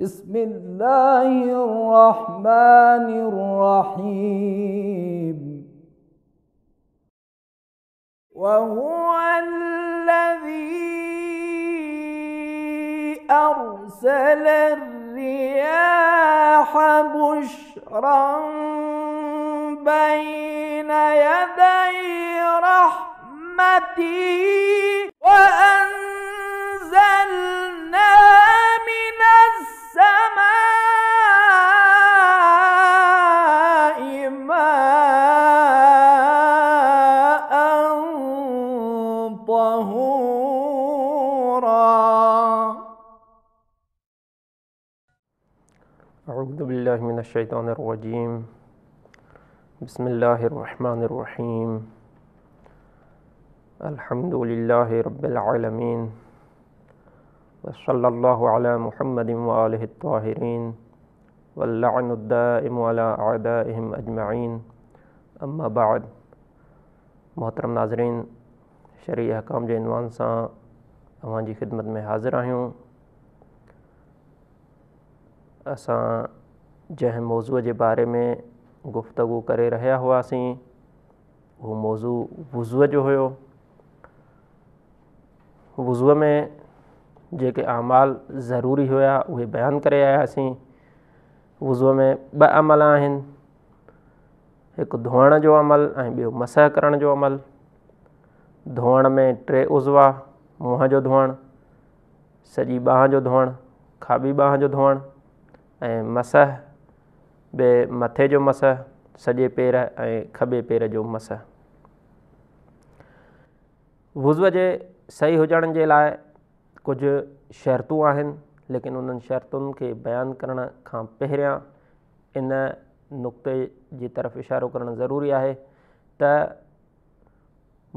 بسم الله الرحمن الرحيم وهو الذي أرسل الرياح بشرا بين يدي رحمتي وأنزلنا بالله من الشيطان الرجيم بسم الله الرحمن الرحيم الحمد لله رب العالمين وصلى الله على محمد وآله الطاهرين واللعن الدائم على أعدائهم أجمعين أما بعد محترم ناظرین शरीय अहकाम जे इनवान सां جي خدمت میں حاضر آئیوں असां जंहिं मौज़ूअ जे बारे में गुफ़्तगु करे रहिया हुआसीं उहो मौज़ू वुज़ूअ जो हुयो वुज़ूअ में जेके अमाल ज़रूरी हुया उहे बयानु करे आयासीं वुज़ूअ में ॿ अमल आहिनि हिकु धोअण जो अमल ऐं ॿियों मसह करण जो अमल धोअण में टे उज़वा मुंहं जो धोअणु सॼी ॿाह जो धोअणु खाबी ॿाह जो धोअणु ऐं मसह ॿिए मथे जो मस सॼे पेर ऐं खॿे पेर जो मस वुज़ूव जे सही हुजण जे लाइ कुझु शर्तू आहिनि लेकिन उन्हनि शर्तुनि खे बयानु करण खां पहिरियां इन नुक़्ते जी तरफ़ इशारो करणु ज़रूरी आहे त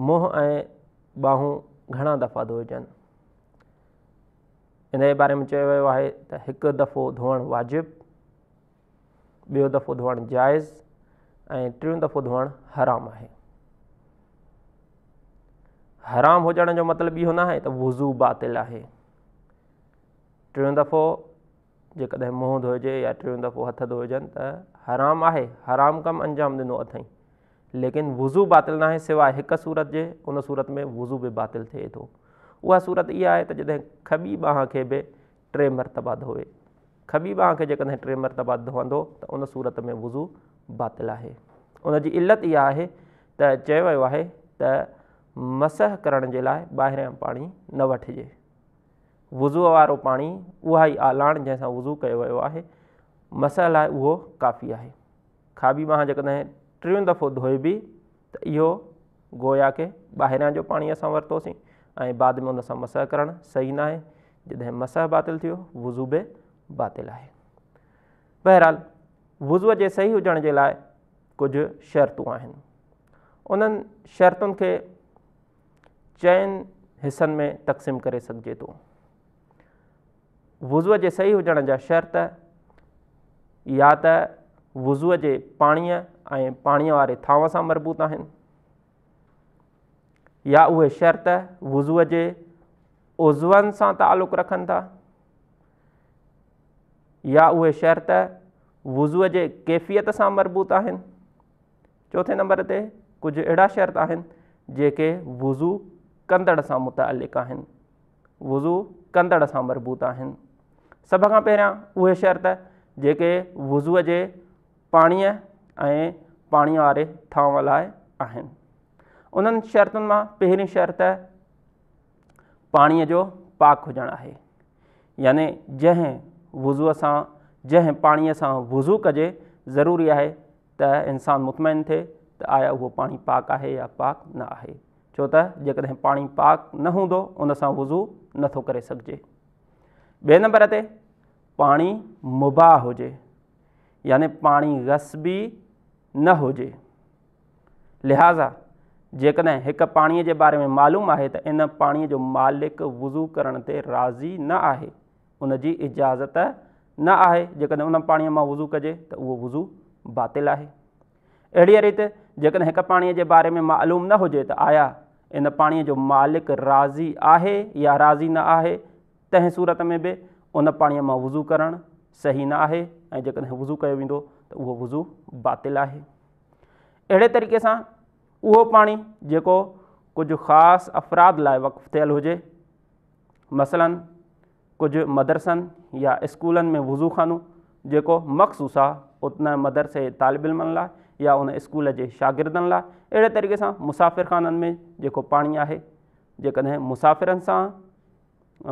मुंहुं ऐं बाहूं घणा दफ़ा धोइजनि इन जे बारे में चयो वियो आहे त हिकु दफ़ो धोअण वाजिबु ॿियों दफ़ो धोअणु जाइज़ ऐं टियों दफ़ो धोअणु हराम आहे हराम हुजण जो मतिलबु इहो न आहे त वुज़ू बातिल आहे टियों दफ़ो जेकॾहिं मुंहुं धोइजे या टियों दफ़ो हथ धोइजनि त हराम आहे हराम कमु अंजाम ॾिनो अथईं लेकिन वुज़ू बातिल नाहे सवाइ हिकु सूरत जे उन सूरत में वुज़ू बि बातिल थिए थो उहा सूरत इहा आहे त जॾहिं खबी बाह खे बि टे मरतबा धोए खबी बांह खे जेकॾहिं टे मरतबा धोअंदो त उन सूरत में वुज़ू बातिल आहे उनजी इलत इहा आहे त चयो वियो आहे त करण जे लाइ पाणी न वठिजे वुज़ूअ वारो पाणी उहा ई आलाण जंहिंसां वुज़ू कयो वियो आहे मसह लाइ उहो काफ़ी आहे खाबी बांह जेकॾहिं टियों दफ़ो धोइबी त इहो गोया के ॿाहिरियां जो पाणी असां वरितोसीं ऐं बाद में उन सां मस करणु सही न आहे जॾहिं मसह बातिल थियो वुज़ू बि बातिल आहे बहरहाल वुज़ूअ जे सही हुजण जे लाइ कुझु शर्तूं आहिनि उन्हनि शर्तुनि खे चइनि हिसनि में तक़सीम करे सघिजे थो वुज़ूअ जे सही हुजण जा शर्त या त वुज़ूअ जे पाणीअ ऐं पाणीअ वारे थांव सां मज़बूत आहिनि या उहे शर्त वुज़ूअ जे ओज़ूअनि सां तालुक़ु रखनि था या उहे शर्त वुज़ूअ जे कैफ़ियत सां मरबूत आहिनि चोथे नंबर ते कुझु अहिड़ा शर्त आहिनि जेके वुज़ू कंदड़ सां मुतालिक़ आहिनि वुज़ू कंदड़ सां मरबूत आहिनि सभ खां पहिरियां उहे शर्त जेके वुज़ूअ जे पाणीअ ऐं पाणीअ वारे थांव लाइ आहिनि उन्हनि शर्तुनि मां पहिरीं शर्त पाणीअ जो पाक हुजणु आहे यानी जंहिं वुज़ूअ सां जंहिं पाणीअ सां वुज़ू कजे ज़रूरी आहे त इंसानु मुतमाइन थिए त आया उहो पाणी पाक आहे या पाक न आहे छो त जेकॾहिं पाणी पाक न हूंदो उन सां वुज़ू नथो करे सघिजे ॿिए नंबर ते पाणी मुबाह हुजे याने पाणी रसबी न हुजे लिहाज़ा जेकॾहिं हिकु पाणीअ जे बारे में मालूम आहे त इन पाणीअ जो मालिक वुज़ू करण ते राज़ी न आहे उन जी इजाज़त न आहे जेकॾहिं उन पाणीअ मां वुज़ू कजे त उहो वुज़ू बातिल आहे अहिड़ीअ रीति जेकॾहिं हिकु पाणीअ जे बारे में मालूम न हुजे त आया इन पाणीअ जो मालिक राज़ी आहे या राज़ी न आहे तंहिं सूरत में बि उन पाणीअ मां वुज़ू करणु सही न आहे ऐं जेकॾहिं वुज़ू कयो वेंदो त उहो वुज़ू बातिल आहे अहिड़े तरीक़े सां उहो पाणी जेको कुझु ख़ासि अफ़राद लाइ वक़्तु थियलु हुजे मसलनि कुझु मदरसनि या स्कूलनि में वुज़ू ख़ानो जेको मखसूस आहे उते मदरसे जे तालबु इल्मनि या उन स्कूल के शागिर्द लाइ अहिड़े तरीक़े मुसाफिर मुसाफ़िरखाननि में जो पानी है जेकॾहिं मुसाफिर सां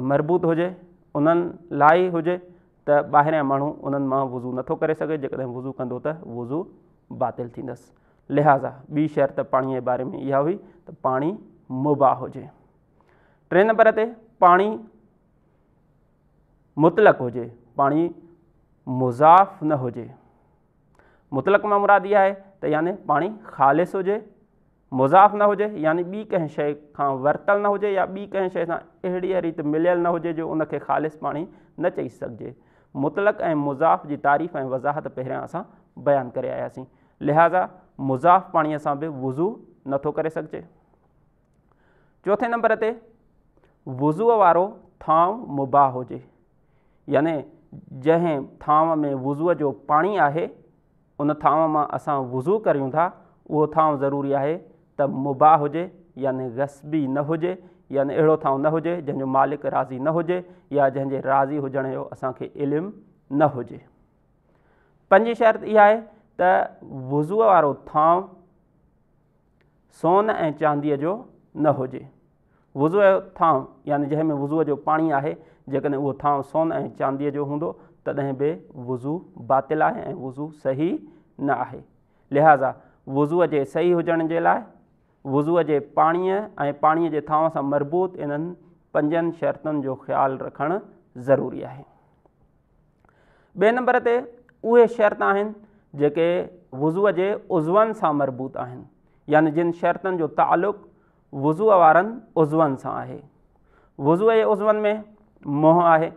मरबूत हो उन्हनि हो ई हुजे त ॿाहिरां माण्हू उन्हनि मां वुज़ू नथो करे सघे जेकॾहिं वुज़ू कंदो वुज़ू बातिलु लिहाज़ा बी शर्त पानी के बारे में इहा हुई तो पानी मुबाह हो टे नंबर से पानी मुतलक़ु हुजे पाणी मुज़ाफ़ न हुजे मुतल माद इहा आहे त यानी पाणी ख़ालि हुजे मुज़ाफ़ न हुजे यानि ॿी कंहिं शइ खां वरितलु न हुजे या ॿी कंहिं शइ सां अहिड़ी रीति मिलियल न हुजे जो उनखे ख़ालि पाणी न चई सघिजे मुतलक ऐं मुज़ाफ़ जी तारीफ़ ऐं वज़ाहत पहिरियां असां बयानु करे आयासीं लिहाज़ा मुज़ाफ़ पाणीअ सां बि वुज़ू नथो करे सघिजे चोथे नंबर ते वुज़ूअ वारो थांव मुबाह हुजे याने जंहिं थांव में वुज़ूअ जो पाणी आहे उन थांव मां असां वुज़ू करियूं था उहो थांव ज़रूरी आहे त मुबाह हुजे याने गसबी न हुजे यानी अहिड़ो थांव न हुजे जंहिंजो मालिक राज़ी न हुजे या जंहिंजे राज़ी हुजण जो असांखे इल्मु न हुजे पंजी शर्त इहा आहे त वुज़ूअ वारो थांव सोन ऐं चांदीअ जो न हुजे वुज़ूअ जो थांव यानी जंहिं वुज़ूअ जो पाणी आहे जेकॾहिं उहो थांव सोन ऐं चांदीअ जो हूंदो तॾहिं बि वुज़ू बातिल आहे ऐं वुज़ू सही न आहे लिहाज़ा वुज़ूअ जे सही हुजण जे लाइ वुज़ूअ जे पाणीअ ऐं पाणीअ जे थांव सां मरबूत इन्हनि पंजनि शर्तुनि जो ख़्यालु रखणु ज़रूरी आहे ॿिए नंबर ते उहे शर्त आहिनि जेके वुज़ूअ जे उज़वनि सां मरबूत आहिनि यानी जिन शर्तनि जो तालुक़ु वुज़ूअ वारनि उज़वनि सां आहे वुज़ूअ जे उज़वनि में मोहं आहे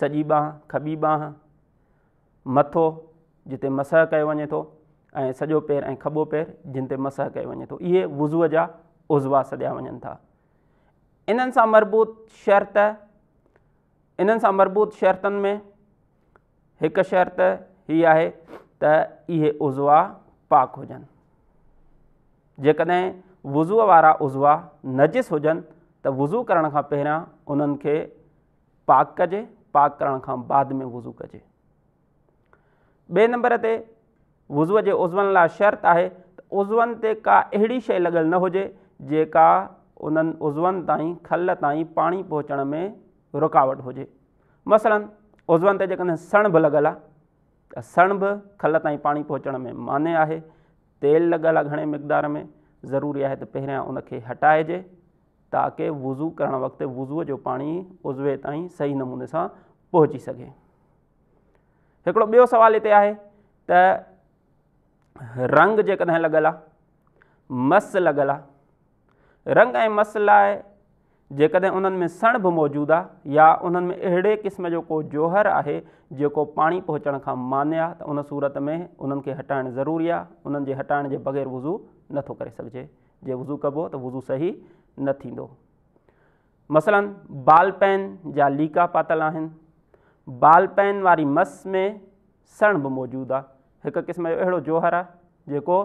सॼी ॿाह खॿी ॿाहं मथो जिते मसह कयो वञे थो ऐं सॼो पेर ऐं खॿो पेर जिन ते मसह कयो वञे थो इहे वुज़ूअ जा उज़वा सॾिया वञनि था इन्हनि सां मरबूत शर्त इन्हनि सां मरबूत शर्तनि में हिकु शर्त हीअ आहे त इहे उज़वा पाक हुजनि जेकॾहिं वुज़ूअ वारा उज़वा नजिस हुजनि त वुज़ू करण खां पहिरियां उन्हनि खे पाक कजे पाक करण खां बाद में वुज़ू कजे ॿिए नंबर ते वुज़ूअ जे उज़्वनि लाइ शर्त आहे त उज़वनि ते का अहिड़ी शइ लॻियल न हुजे जेका उन्हनि उज़वनि ताईं खल ताईं पाणी पहुचण में रुकावट हुजे मसलन उज़वनि ते जेकॾहिं सणब लॻियल आहे त सण बि खल ताईं पाणी पहुचण में माने आहे तेल लॻल आहे घणे मक़दार में ज़रूरी आहे त पहिरियां उन खे हटाइजे ताकि वुज़ू करण वक़्तु वुज़ूअ जो पाणी उज़वे ताईं सही नमूने सां पहुची सघे हिकिड़ो ॿियो सुवालु हिते आहे त रंग जेकॾहिं कॾहिं लॻल आहे मस लॻल आहे रंग ऐं मस लाइ जेकॾहिं उन्हनि में सण बि मौजूदु आहे या उन्हनि में अहिड़े क़िस्म जो को जोहरु आहे जेको पाणी पहुचण खां मान्य आहे त उन सूरत में उन्हनि खे हटाइणु ज़रूरी आहे उन्हनि जे हटाइण जे बग़ैर वुज़ू नथो करे सघिजे जे वुज़ू कबो त वुज़ू सही न थींदो मसलनि ॿालपैन जा लीका पातल आहिनि ॿालपैन वारी मस में सण बि मौजूदु आहे हिकु क़िस्म जो अहिड़ो जोहर आहे जेको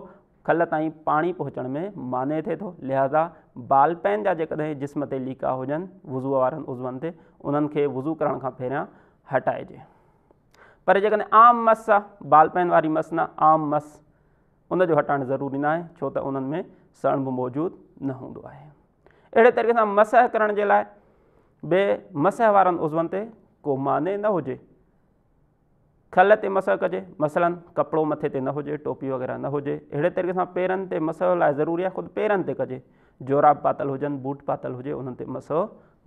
खल ताईं पाणी पहुचण में माने थिए थो लिहाज़ा ॿालपैन जा जेकॾहिं जिस्म ते लीका हुजनि वुज़ूअ वारनि उज़वनि ते उन्हनि खे वुज़ू करण खां पहिरियां हटाइजे पर जेकॾहिं आम मस आहे ॿालपन वारी मस न आम मसु उनजो हटाइणु ज़रूरी न आहे छो त उन्हनि में सण बि मौजूदु न हूंदो आहे अहिड़े तरीक़े सां मसह करण जे लाइ बे मसह वारनि उज़वनि ते को माने न हुजे खल ते मस कजे मसलनि कपिड़ो मथे ते न हुजे टोपी वग़ैरह न हुजे अहिड़े तरीक़े सां पेरनि ते मस लाइ ज़रूरी आहे ख़ुदि पेरनि ते कजे जोराब पातल हुजनि बूट पातल हुजे हुननि ते मस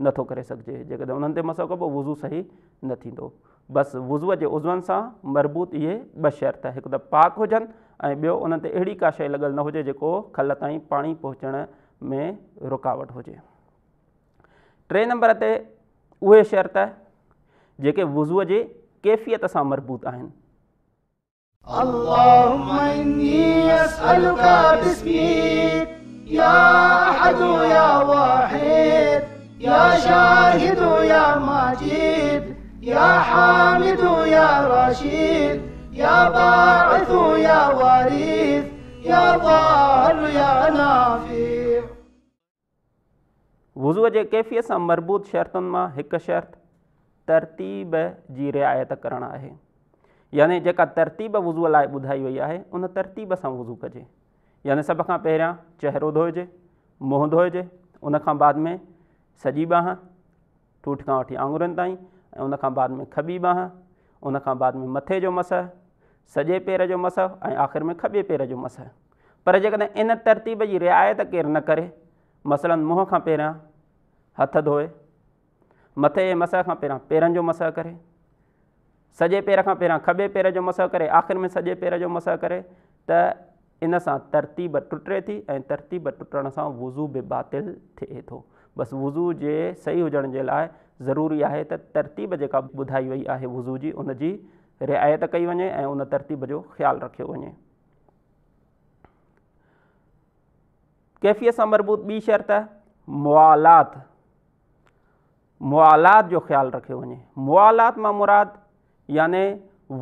नथो करे सघिजे जेकॾहिं हुननि ते मस कबो वुज़ू सही न थींदो बसि वुज़ूअ जे उज़ूवनि सां मरबूत इहे ॿ शर्त हिकु त पाक हुजनि ऐं ॿियो उन्हनि ते अहिड़ी का शइ लॻल न हुजे जेको खल ताईं पाणी पहुचण में रुकावट हुजे टे नंबर ते उहे शर्त जेके वुज़ूअ जे कैफ़ियत सां मरबूत आहिनि وضوء جي कैफ़ियत सां मरबूत شرطن ما هڪ शर्त तरतीब जी रिआयत करणु आहे यानि जेका तरतीब वुज़ूअ लाइ ॿुधाई वई आहे उन तरतीब सां वुज़ू कजे यानि सभ खां पहिरियां चहिरो धोइजे मुंहुं धोइजे उन खां बाद में सजी बाह ठूठ खां वठी आंगुरनि ताईं ऐं उनखां बाद में खबी बाह उन खां बाद में मथे जो मस सॼे पेर जो मस ऐं आख़िरि में खॿे पेर जो मस पर जेकॾहिं इन तरतीब जी रिआयत केरु न करे मसलनि मुंहं खां पहिरियां हथ धोए मथे जे मस खां पहिरां पेरनि जो मस करे सॼे पेर खां पहिरां खॿे पेर जो मस करे आख़िरि में सॼे पेर जो मस करे त इन सां तरतीब टुटे थी ऐं तरतीब टुटण सां वुज़ू बि बातिल थिए थो बसि वुज़ू जे सही हुजण जे लाइ ज़रूरी आहे त तरतीब जेका ॿुधाई वई आहे वुज़ू जी उन जी रिआयत कई वञे ऐं उन तरतीब जो ख़्यालु रखियो वञे कैफ़ीअ सां मरबूत ॿी शर्त मुआलात मुआलात जो ख़्यालु रखियो वञे मुआलात मां मुराद याने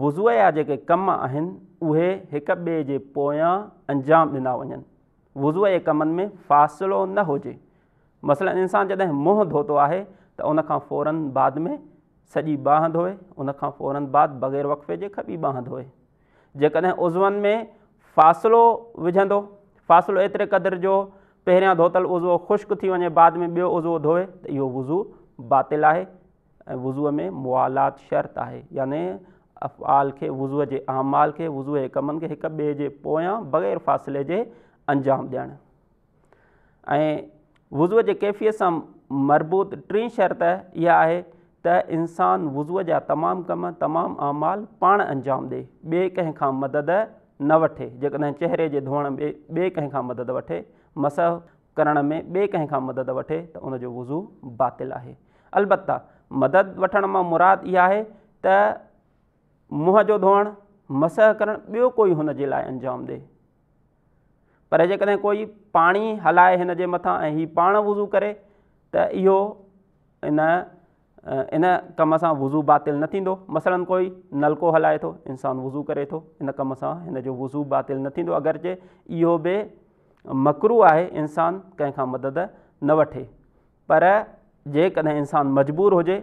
वुज़ूअ जा जेके कम आहिनि उहे हिकु ॿिए जे पोयां अंजाम ॾिना वञनि वुज़ूअ जे कमनि में फ़ासिलो न हुजे انسان इंसानु जॾहिं मुंहुं धोतो आहे त کان फौरन बाद में सॼी बांह धोए उन खां फौरन बाद बग़ैर वक़्फ़े जे खी बांह धोए जेकॾहिं उज़वनि में फ़ासिलो विझंदो फ़ासिलो एतिरे क़दुरु जो पहिरियां धोतलु उज़ू ख़ुश्क थी वञे बाद में ॿियो उज़ू धोए त इहो वुज़ू बातिल आहे ऐं वुज़ूअ में मुआलात शर्त आहे याने अफ़आल खे वुज़ूअ जे अमाल खे वुज़ूअ जे कमनि खे हिकु ॿिए जे पोयां बग़ैर फ़ासिले जे अंजाम ॾियणु ऐं वुज़ूअ जे कैफ़ीअ सां मरबूत टीं शर्त इहा आहे त इंसानु वुज़ूअ जा तमामु कम तमामु अमाल पाण अंजाम ॾिए ॿिए कंहिं खां मदद न वठे जेकॾहिं चहिरे जे धोअण में ॿिए कंहिं खां मदद वठे मस करण में ॿिए कंहिं खां मदद वठे त उनजो वुज़ू बातिल आहे अलबत् मदद वठण मां मुराद इहा आहे त मुंहं जो धोअण मस करणु ॿियो कोई हुन जे लाइ अंजाम ॾिए पर जेकॾहिं कोई पाणी हलाए हिन जे मथां ऐं हीउ पाण वुज़ू करे त इहो इन इन कम सां वुज़ू बातिल न थींदो मसलनि कोई नलको हलाए थो इंसानु वुज़ू करे थो इन कम सां हिन जो वुज़ू बातिल न थींदो अगरचे इहो बि मकरू आहे इंसानु कंहिंखां मदद न वठे पर जेकॾहिं इंसानु मजबूर हुजे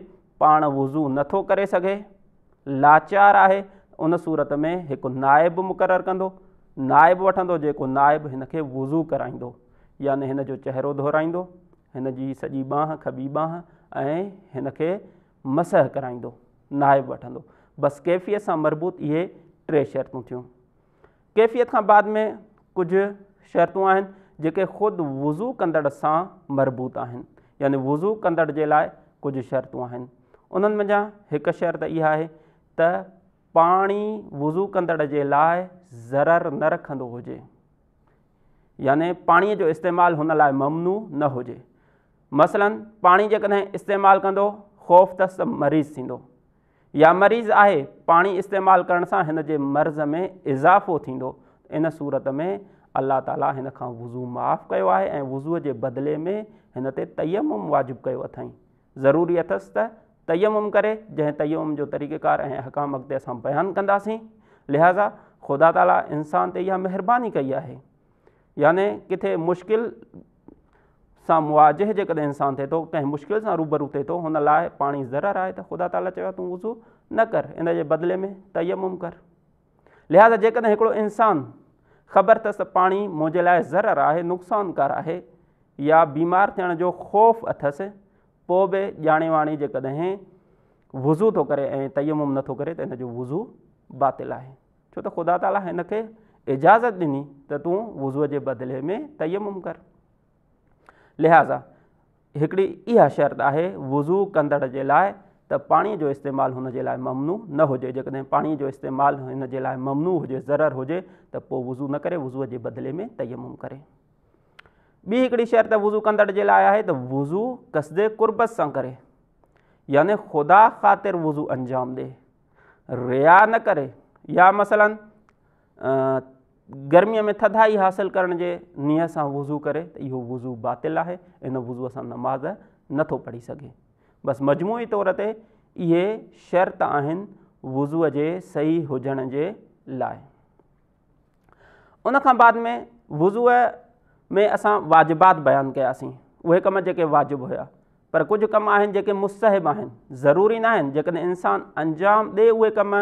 पाण वुज़ू नथो करे सघे लाचार आहे उन सूरत में हिकु नायबु मुक़ररु कंदो नायबु वठंदो जेको नायबु हिन खे वुज़ू कराईंदो याने हिन जो चहिरो दोहिराईंदो हिन जी सॼी ॿाह खॿी ॿाह ऐं हिन मसह कराईंदो नायबु वठंदो बसि कैफ़ियत सां मरबूत इहे टे शर्तूं थियूं कैफ़ियत खां बाद में कुझु शर्तूं आहिनि जेके ख़ुदि वुज़ू कंदड़ सां मरबूत आहिनि यानी वुज़ू कंदड़ जे लाइ कुझु शर्तूं आहिनि उन्हनि मा हिकु शर्त इहा आहे त पाणी वुज़ू कंदड़ जे लाइ ज़रर न रखंदो हुजे याने पाणीअ जो इस्तेमालु हुन लाइ ममनू न हुजे मसलनि पाणी जेकॾहिं इस्तेमालु कंदो ख़ौफ़ ख़ौफ़दसु मरीज़ थींदो या मरीज़ आहे पाणी इस्तेमालु करण सां हिन जे मर्ज़ में इज़ाफ़ो थींदो इन सूरत में अलाह ताला हिन खां वुज़ू माफ़ु कयो आहे ऐं वुज़ूअ जे बदिले में हिन ते तयमुम वाजिबु कयो अथई ज़रूरी अथसि त तयमुम करे जंहिं तयमुम जो तरीक़ेकार ऐं हकाम अॻिते असां बयानु कंदासीं लिहाज़ा ख़ुदा ताला इंसान ते इहा महिरबानी कई आहे याने किथे मुश्किल सां मुआ जेकॾहिं इंसानु थिए थो कंहिं मुश्किल सां रूबरू थिए थो हुन लाइ पाणी ज़रर आहे त ख़ुदा ताला चयो तूं वुज़ू न कर इन जे बदिले में तयमुम कर लिहाज़ा जेकॾहिं हिकिड़ो इंसानु ख़बर अथसि त पाणी मुंहिंजे लाइ ज़रर आहे नुक़सानकारु आहे या बीमार थियण जो ख़ौफ़ अथसि पोइ बि ॼाणेवाणी जेकॾहिं वुज़ू थो करे ऐं तयमुम नथो करे त हिन वुज़ू बातिल आहे छो त ख़ुदा ताला हिन इजाज़त ॾिनी त तूं वुज़ूअ जे बदिले में तयमुम कर लिहाज़ा हिकिड़ी इहा शर्त आहे वुज़ू कंदड़ जे लाइ त पाणीअ जो इस्तेमालु हुन जे लाइ ममनू न हुजे जेकॾहिं पाणीअ जो इस्तेमालु हिन जे लाइ ममनू हुजे ज़रर हुजे त पोइ वुज़ू न करे वुज़ूअ जे बदिले में तयमुम करे ॿी हिकिड़ी शर्त वुज़ू कंदड़ जे लाइ आहे त वुज़ू कसदे कुर्बत सां करे यानी ख़ुदा ख़ातिर वुज़ू अंजाम ॾिए रिया न करे या मसलन गर्मीअ में थधाई हासिलु करण जे नीह सां वुज़ू करे त इहो वुज़ू बातिल आहे इन वुज़ूअ सां नमाज़ नथो पढ़ी सघे बसि मजमूई तौर ते इहे शर्त आहिनि वुज़ूअ जे सही हुजण जे लाइ उन खां बाद में वुज़ूअ में असां वाजिबात बयानु कयासीं उहे कम जेके वाजिबु हुया पर कुझु कम आहिनि जेके मुसहिब आहिनि ज़रूरी न आहिनि जेकॾहिं इंसानु अंजामु ॾिए उहे कम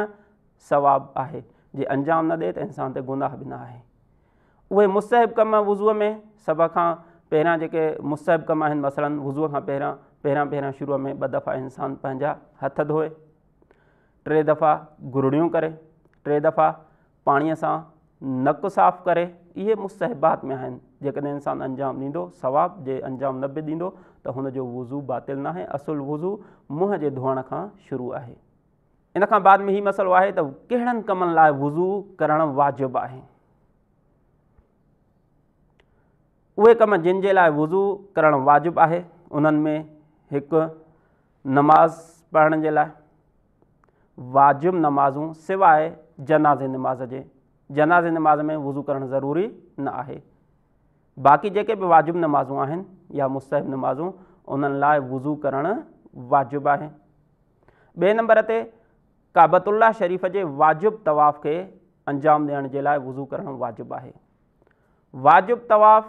सवाबु आहे जे अंजाम न ॾिए त इंसान ते गुनाह बि न आहे उहे कम वुज़ूअ में सभ खां पहिरियां जेके मुसहिब कम आहिनि मसलनि वुज़ूअ खां पहिरियां पहिरियां पहिरियां शुरूअ में ॿ दफ़ा इंसान पंहिंजा हथ धोए टे दफ़ा गुरिड़ियूं करे टे दफ़ा पाणीअ सां नकु साफ़ु करे इहे मुसहिबात में आहिनि जेकॾहिं इंसानु अंजाम ॾींदो सवाब जे अंजाम न बि ॾींदो त हुन जो वुज़ू बातिल न आहे असुलु वुज़ू मुंहं जे धोअण खां शुरू आहे इन खां बाद में हीउ मसइलो आहे त कहिड़नि कमनि लाइ वुज़ू करणु वाजिबु आहे उहे कम जिनि जे लाइ वुज़ू करणु वाजिबु आहे उन्हनि में हिकु नमाज़ पढ़ण जे लाइ वाजिबु नमाज़ूं सवाइ जनाज़ नमाज़ जे जनाज़ नमाज़ में वुज़ू करणु ज़रूरी न आहे बाक़ी जेके बि वाजिबु नमाज़ूं आहिनि या मुसहिब नमाज़ूं उन्हनि लाइ वुज़ू करणु वाजिबु आहे ॿिए नंबर ते काबतुल्ला शरीफ़ जे वाजिबु तवाफ़ खे अंजाम ॾियण जे लाइ वुज़ू करणु वाजिबु आहे वाजिबु तवाफ़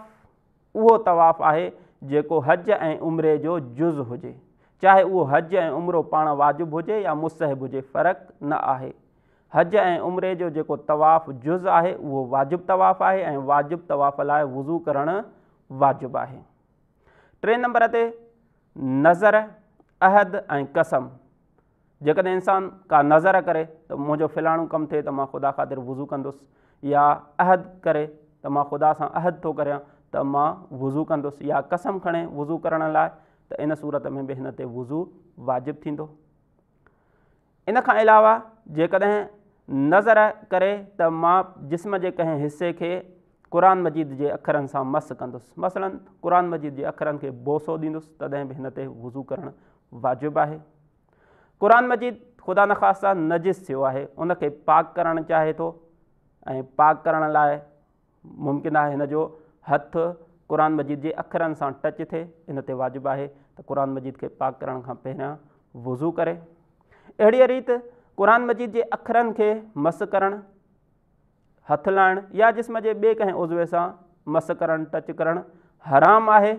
उहो तवाफ़ आहे जेको हज ऐं उमिरि जो जुज़ हुजे चाहे उहो हज ऐं उमिरो पाण वाजिबु हुजे या मुसहिबु हुजे फ़र्क़ु न आहे हज ऐं उमिरे जो जेको तवाफ़ जुज़ आहे उहो वाजिबु तवाफ़ आहे ऐं वाजिबु तवाफ़ लाइ वुज़ू करणु वाजिबु आहे टे नंबर ते नज़र अहद ऐं कसम जेकॾहिं इंसानु का नज़र करे त मुंहिंजो फिलाणो कमु थिए त मां ख़ुदा ख़ातिर वुज़ू कंदुसि या अहद करे त मां ख़ुदा सां अहद थो करियां त मां वुज़ू कंदुसि या कसम खणे वुज़ू करण लाइ त इन सूरत में बि हिन ते वुज़ू वाजिबु थींदो इनखां अलावा जेकॾहिं नज़र करे त मां जिस्म जे कंहिं हिसे खे क़ुर मज़ीद जे अख़रनि सां मस कंदुसि मसलनि क़ुर मज़ीद जे अख़रनि खे बोसो ॾींदुसि तॾहिं बि हिन ते वुज़ू करणु वाजिबु आहे क़ुर मज़ीद ख़ुदा न सां नजिस थियो आहे उनखे पाक करणु चाहे थो ऐं पाक करण लाइ मुमकिन आहे हिन जो हथु क़ुर मज़ीद जे अख़रनि सां टच थिए हिन ते वाजिबु आहे त क़ुर मज़ीद खे पाक करण खां पहिरियां वुज़ू करे अहिड़ीअ रीति क़ुर मज़ीद जे अख़रनि खे मस करणु हथ लाहिणु या जिस्म जे ॿिए कंहिं उज़वे सां मस करणु टच करणु हराम आहे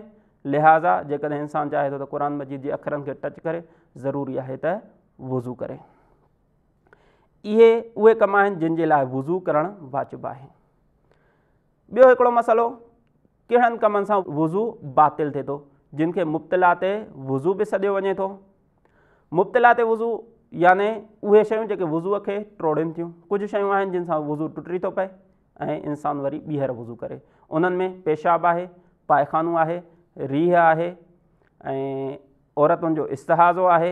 लिहाज़ा जेकॾहिं इंसानु चाहे थो त क़रान मज़ीद जे अख़रनि खे टच करे ज़रूरी आहे त वुज़ू करे इहे उहे कम आहिनि जे लाइ वुज़ू करणु वाचिबु आहे ॿियो हिकिड़ो मसालो कहिड़नि कमनि सां वुज़ू बातिल थिए थो जिन खे ते वुज़ू बि सॾियो वञे थो मुब्तला वुज़ू याने उहे शयूं जेके वुज़ूअ खे टोड़नि थियूं कुझु शयूं आहिनि जिन सां वुज़ू टुटी थो पए ऐं इंसानु वरी ॿीहर वुज़ू करे उन्हनि में पेशाब आहे पाइख़ानो आहे रीह आहे ऐं औरतुनि जो इस्तहाज़ो आहे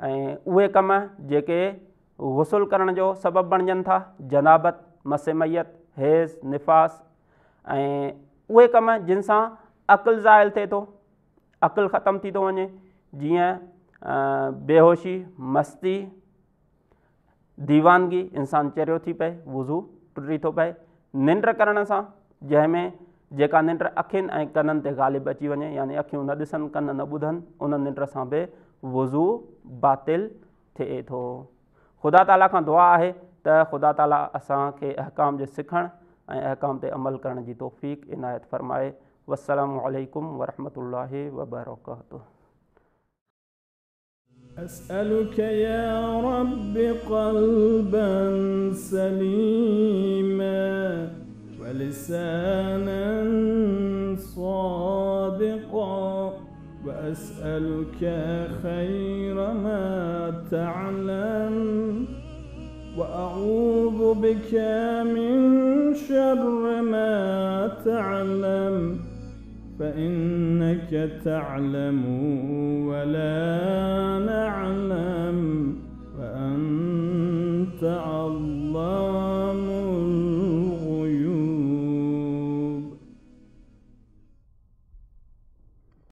ऐं उहे कम जेके वसूल करण जो सबबु बणिजनि था जनाबत मसमैयत हेज़ निफ़ास ऐं उहे कम जिनि सां अक़ुल ज़ाइल थिए थो अक़ुल ख़तमु थी थो वञे जीअं बेहोशी मस्ती दीवानगी इंसान चरियो थी पे वुज़ू टुटी थो पे निंड करण सां जंहिंमें जेका निंड अखियुनि ऐं कननि ते ग़ालिब अची वञे यानी अख़ियूं न ॾिसनि कन न ॿुधनि उन निंड सां बि वुज़ू बातिल थिए थो ख़ुदा ताला खां दुआ आहे त ख़ुदा ताला असांखे अहकाम जो सिखणु ऐं अहकाम ते अमल करण जी तौफ़ीक़ इनायत फरमाए वसलामु वरहमतु लबरकातू أسألك يا رب قلبا سليما ولسانا صادقا وأسألك خير ما تعلم وأعوذ بك من شر ما تعلم فإنك تعلم ولا نعلم وأنت